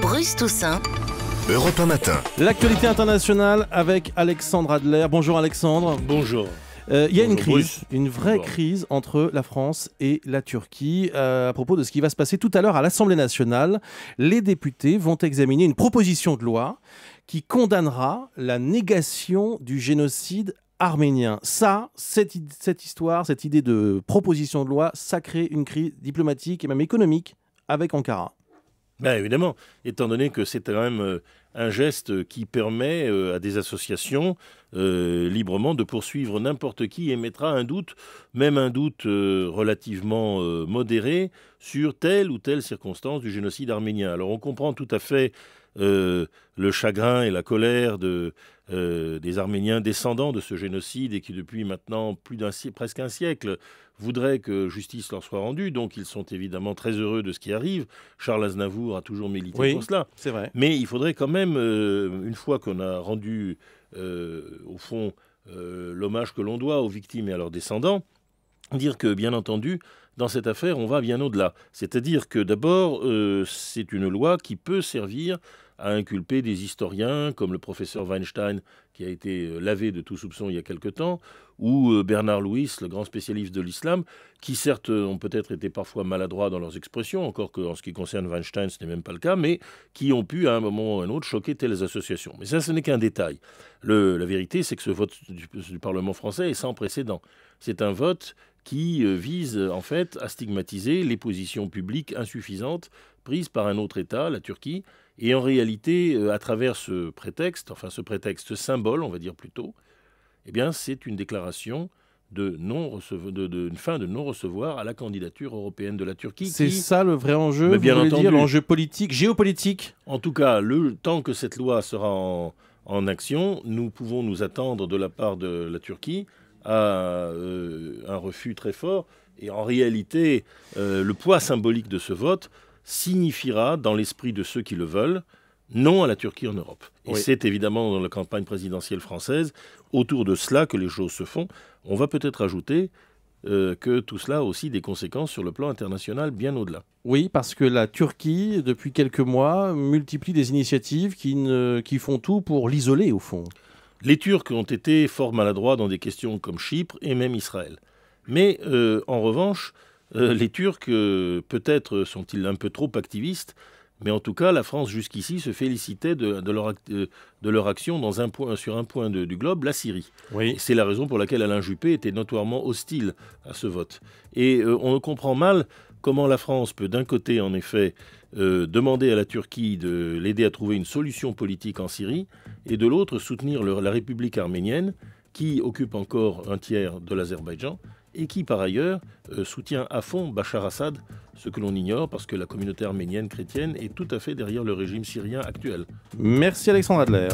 Bruce Toussaint. Europe matin. L'actualité internationale avec Alexandre Adler. Bonjour Alexandre. Bonjour. Euh, il y a une crise, une vraie crise entre la France et la Turquie euh, à propos de ce qui va se passer tout à l'heure à l'Assemblée nationale. Les députés vont examiner une proposition de loi qui condamnera la négation du génocide arménien. Ça, cette, cette histoire, cette idée de proposition de loi, ça crée une crise diplomatique et même économique avec Ankara. Ben, évidemment, étant donné que c'est quand même euh, un geste qui permet euh, à des associations euh, librement de poursuivre n'importe qui émettra un doute, même un doute relativement modéré, sur telle ou telle circonstance du génocide arménien. Alors on comprend tout à fait euh, le chagrin et la colère de, euh, des Arméniens descendants de ce génocide et qui depuis maintenant plus d'un presque un siècle voudraient que justice leur soit rendue. Donc ils sont évidemment très heureux de ce qui arrive. Charles Aznavour a toujours milité pour cela. C'est vrai. Mais il faudrait quand même, euh, une fois qu'on a rendu au fond l'hommage que l'on doit aux victimes et à leurs descendants, dire que bien entendu dans cette affaire, on va bien au-delà. C'est-à-dire que d'abord, c'est une loi qui peut servir à inculper des historiens comme le professeur Weinstein, qui a été euh, lavé de tout soupçon il y a quelque temps, ou euh, Bernard Louis, le grand spécialiste de l'islam, qui certes euh, ont peut-être été parfois maladroits dans leurs expressions, encore qu'en ce qui concerne Weinstein, ce n'est même pas le cas, mais qui ont pu à un moment ou à un autre choquer telles associations. Mais ça, ce n'est qu'un détail. la vérité, c'est que ce vote du Parlement français est sans précédent. C'est un vote qui vise en fait à stigmatiser les positions publiques insuffisantes prise par un autre État, la Turquie, et en réalité, euh, à travers ce prétexte, enfin ce prétexte symbole, on va dire plutôt, eh bien c'est une déclaration de non de, une fin de non recevoir à la candidature européenne de la Turquie. C'est ça le vrai enjeu, bien entendu, l'enjeu politique, géopolitique. En tout cas, le tant que cette loi sera en, action, nous pouvons nous attendre de la part de la Turquie à euh, un refus très fort. Et en réalité, euh, le poids symbolique de ce vote signifiera, dans l'esprit de ceux qui le veulent, non à la Turquie en Europe. Et c'est évidemment dans la campagne présidentielle française, autour de cela que les choses se font. On va peut-être ajouter euh, que tout cela a aussi des conséquences sur le plan international bien au-delà. Oui, parce que la Turquie, depuis quelques mois, multiplie des initiatives qui, qui font tout pour l'isoler, au fond. Les Turcs ont été fort maladroits dans des questions comme Chypre et même Israël. Mais euh, en revanche, euh, les Turcs, euh, peut-être sont-ils un peu trop activistes, mais en tout cas, la France jusqu'ici se félicitait de, euh, leur, action dans sur un point du globe, la Syrie. C'est la raison pour laquelle Alain Juppé était notoirement hostile à ce vote. Et on on comprend mal comment la France peut d'un côté, en effet, demander à la Turquie de l'aider à trouver une solution politique en Syrie, et de l'autre soutenir la République arménienne, qui occupe encore un tiers de l'Azerbaïdjan, et qui par ailleurs euh, soutient à fond Bachar Assad, ce que l'on ignore parce que la communauté arménienne chrétienne est tout à fait derrière le régime syrien actuel. Merci Alexandre Adler.